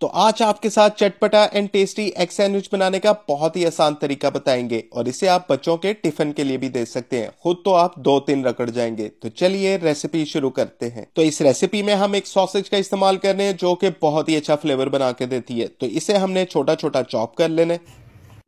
तो आज आपके साथ चटपटा एंड टेस्टी एग सैंडविच बनाने का बहुत ही आसान तरीका बताएंगे और इसे आप बच्चों के टिफिन के लिए भी दे सकते हैं खुद तो आप दो तीन रगड़ जाएंगे तो चलिए रेसिपी शुरू करते हैं तो इस रेसिपी में हम एक सॉसेज का इस्तेमाल कर रहे हैं जो कि बहुत ही अच्छा फ्लेवर बना के देती है तो इसे हमने छोटा छोटा चॉप कर लेना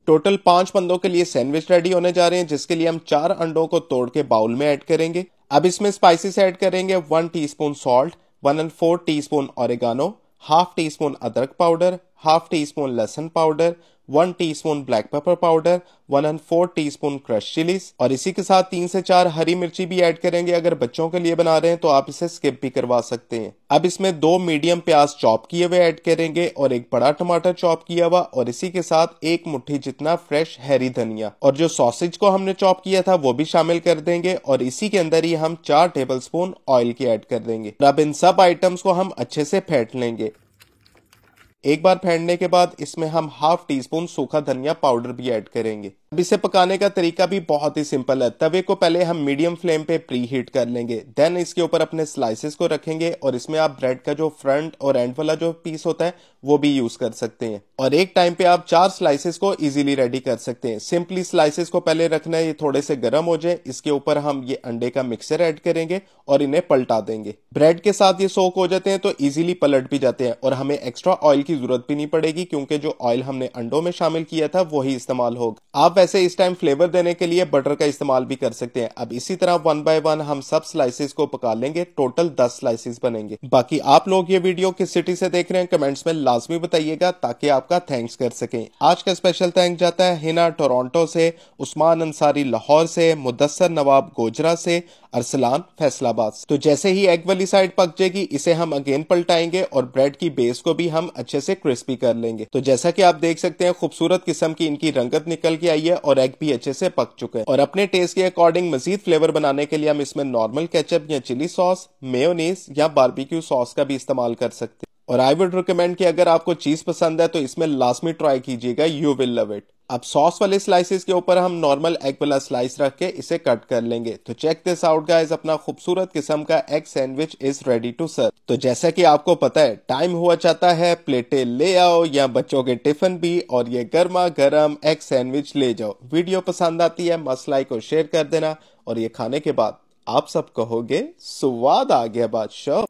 टोटल पांच बंदों के लिए सैंडविच रेडी होने जा रहे हैं जिसके लिए हम चार अंडों को तोड़ के बाउल में एड करेंगे अब इसमें स्पाइसिस एड करेंगे one teaspoon salt one and four spoon oregano half teaspoon अदरक पाउडर हाफ टी स्पून लहसन powder one teaspoon black pepper powder one and four teaspoon crush chillies और इसी के साथ तीन से चार हरी मिर्ची भी ऐड करेंगे अगर बच्चों के लिए बना रहे हैं तो आप इसे स्किप भी करवा सकते हैं अब इसमें दो मीडियम प्याज चॉप किए हुए ऐड करेंगे और एक बड़ा टमाटर चॉप किया हुआ और इसी के साथ एक मुट्ठी जितना फ्रेश हरी धनिया और जो सॉसेज को हमने चॉप किया था वो भी शामिल कर देंगे और इसी के अंदर ही हम चार टेबल स्पून ऑयल की एड कर देंगे अब इन सब आइटम्स को हम अच्छे से फेंट लेंगे एक बार फेंटने के बाद इसमें हम हाफ टी स्पून सूखा धनिया पाउडर भी ऐड करेंगे अब इसे पकाने का तरीका भी बहुत ही सिंपल है तवे को पहले हम मीडियम फ्लेम पे प्री हीट कर लेंगे देन इसके ऊपर अपने स्लाइसेस को रखेंगे और इसमें आप ब्रेड का जो फ्रंट और एंड वाला जो पीस होता है वो भी यूज कर सकते हैं और एक टाइम पे आप चार स्लाइसेस को इजीली रेडी कर सकते हैं सिंपली स्लाइसेस को पहले रखना है ये थोड़े से गर्म हो जाए इसके ऊपर हम ये अंडे का मिक्सर एड करेंगे और इन्हें पलटा देंगे ब्रेड के साथ ये सोक हो जाते हैं तो इजिली पलट भी जाते हैं और हमें एक्स्ट्रा ऑयल की जरूरत भी नहीं पड़ेगी क्योंकि जो ऑयल हमने अंडों में शामिल किया था वही इस्तेमाल होगा आप वैसे इस टाइम फ्लेवर देने के लिए बटर का इस्तेमाल भी कर सकते हैं अब इसी तरह वन बाय वन हम सब स्लाइसिस को पका लेंगे टोटल दस स्लाइसिस बनेंगे बाकी आप लोग ये वीडियो किस सिटी से देख रहे हैं कमेंट्स में लाजमी बताइएगा ताकि आपका थैंक्स कर सकें आज का स्पेशल थैंक जाता है हिना टोरोंटो से उस्मान अंसारी लाहौर से मुदसर नवाब गोजरा से अरसलान फैसलाबाद तो जैसे ही एग वाली साइड पक जाएगी इसे हम अगेन पलटाएंगे और ब्रेड की बेस को भी हम अच्छे से क्रिस्पी कर लेंगे तो जैसा कि आप देख सकते हैं खूबसूरत किस्म की इनकी रंगत निकल के आई है और एग भी अच्छे से पक चुके हैं और अपने टेस्ट के अकॉर्डिंग मजीद फ्लेवर बनाने के लिए हम इसमें नॉर्मल केचप या चिली सॉस मेयोनीस या बारबेक्यू सॉस का भी इस्तेमाल कर सकते हैं और आई वुड रिकमेंड कि अगर आपको चीज़ पसंद है तो इसमें लास्ट में ट्राई कीजिएगा यू विल लव इट अब सॉस वाले स्लाइसेस के ऊपर हम नॉर्मल एग वाला स्लाइस रख के इसे कट कर लेंगे तो चेक दिस आउट गाइस अपना खूबसूरत किस्म का egg sandwich is ready to serve तो जैसा कि आपको पता है टाइम हुआ चाहता है प्लेटें ले आओ या बच्चों के टिफिन भी और ये गर्मा गर्म एग सैंडविच ले जाओ वीडियो पसंद आती है मस्त लाइक और शेयर कर देना और ये खाने के बाद आप सब कहोगे स्वाद आ गया बादशाह